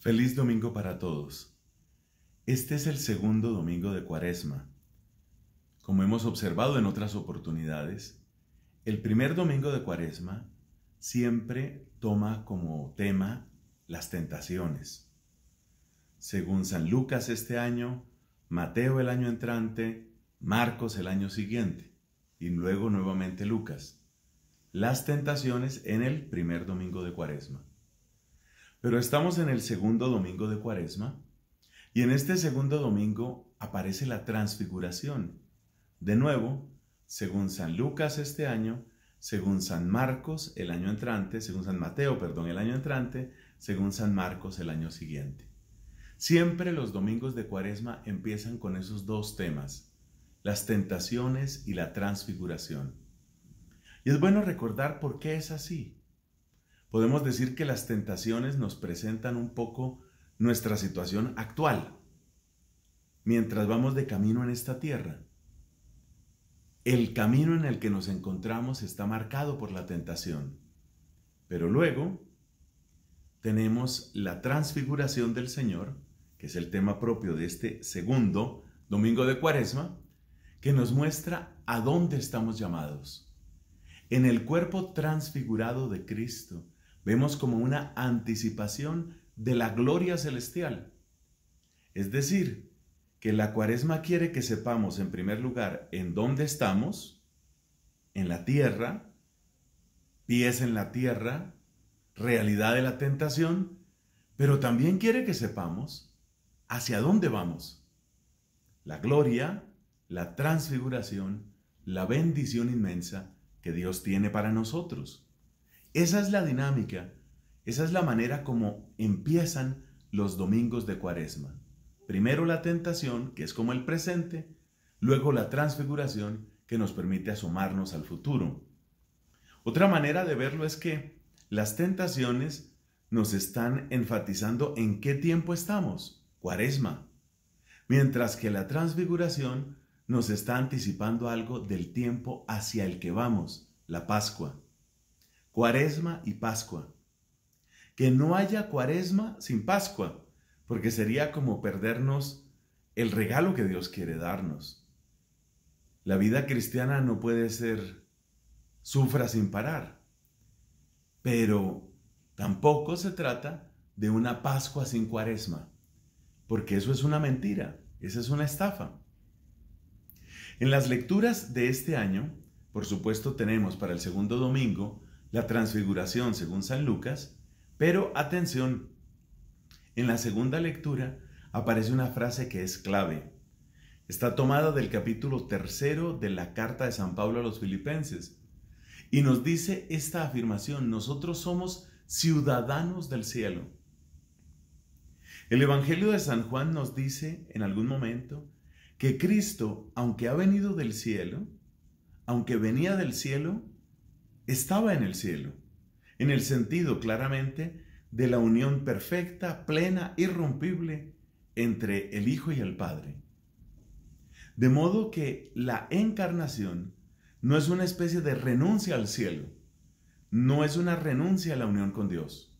Feliz domingo para todos. Este es el segundo domingo de Cuaresma. Como hemos observado en otras oportunidades, el primer domingo de Cuaresma siempre toma como tema las tentaciones. Según San Lucas este año, Mateo el año entrante, Marcos el año siguiente y luego nuevamente Lucas. Las tentaciones en el primer domingo de Cuaresma. Pero estamos en el segundo domingo de Cuaresma y en este segundo domingo aparece la transfiguración. De nuevo, según San Lucas este año, según San Marcos el año entrante, según San Mateo, perdón, el año entrante, según San Marcos el año siguiente. Siempre los domingos de Cuaresma empiezan con esos dos temas, las tentaciones y la transfiguración. Y es bueno recordar por qué es así podemos decir que las tentaciones nos presentan un poco nuestra situación actual, mientras vamos de camino en esta tierra. El camino en el que nos encontramos está marcado por la tentación, pero luego tenemos la transfiguración del Señor, que es el tema propio de este segundo domingo de Cuaresma, que nos muestra a dónde estamos llamados. En el cuerpo transfigurado de Cristo, vemos como una anticipación de la gloria celestial. Es decir, que la cuaresma quiere que sepamos en primer lugar en dónde estamos, en la tierra, pies en la tierra, realidad de la tentación, pero también quiere que sepamos hacia dónde vamos. La gloria, la transfiguración, la bendición inmensa que Dios tiene para nosotros. Esa es la dinámica, esa es la manera como empiezan los domingos de cuaresma. Primero la tentación, que es como el presente, luego la transfiguración, que nos permite asomarnos al futuro. Otra manera de verlo es que las tentaciones nos están enfatizando en qué tiempo estamos, cuaresma, mientras que la transfiguración nos está anticipando algo del tiempo hacia el que vamos, la Pascua cuaresma y pascua. Que no haya cuaresma sin pascua, porque sería como perdernos el regalo que Dios quiere darnos. La vida cristiana no puede ser sufra sin parar, pero tampoco se trata de una Pascua sin cuaresma, porque eso es una mentira, esa es una estafa. En las lecturas de este año, por supuesto, tenemos para el segundo domingo la transfiguración según San Lucas, pero atención, en la segunda lectura aparece una frase que es clave. Está tomada del capítulo tercero de la carta de San Pablo a los filipenses y nos dice esta afirmación, nosotros somos ciudadanos del cielo. El Evangelio de San Juan nos dice en algún momento que Cristo, aunque ha venido del cielo, aunque venía del cielo, estaba en el cielo, en el sentido claramente de la unión perfecta, plena, irrompible entre el Hijo y el Padre. De modo que la encarnación no es una especie de renuncia al cielo, no es una renuncia a la unión con Dios.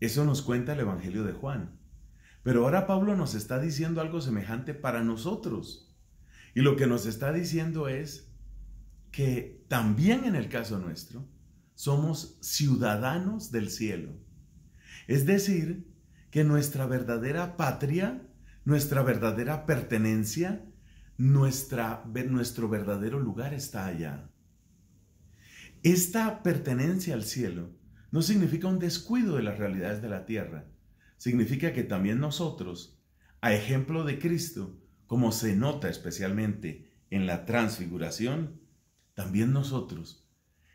Eso nos cuenta el Evangelio de Juan. Pero ahora Pablo nos está diciendo algo semejante para nosotros. Y lo que nos está diciendo es, que también en el caso nuestro somos ciudadanos del cielo. Es decir, que nuestra verdadera patria, nuestra verdadera pertenencia, nuestra, nuestro verdadero lugar está allá. Esta pertenencia al cielo no significa un descuido de las realidades de la tierra, significa que también nosotros, a ejemplo de Cristo, como se nota especialmente en la transfiguración, también nosotros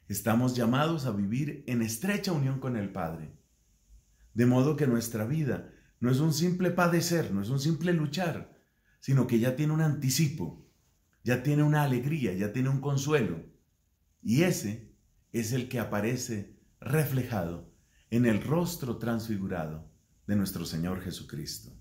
estamos llamados a vivir en estrecha unión con el Padre. De modo que nuestra vida no es un simple padecer, no es un simple luchar, sino que ya tiene un anticipo, ya tiene una alegría, ya tiene un consuelo. Y ese es el que aparece reflejado en el rostro transfigurado de nuestro Señor Jesucristo.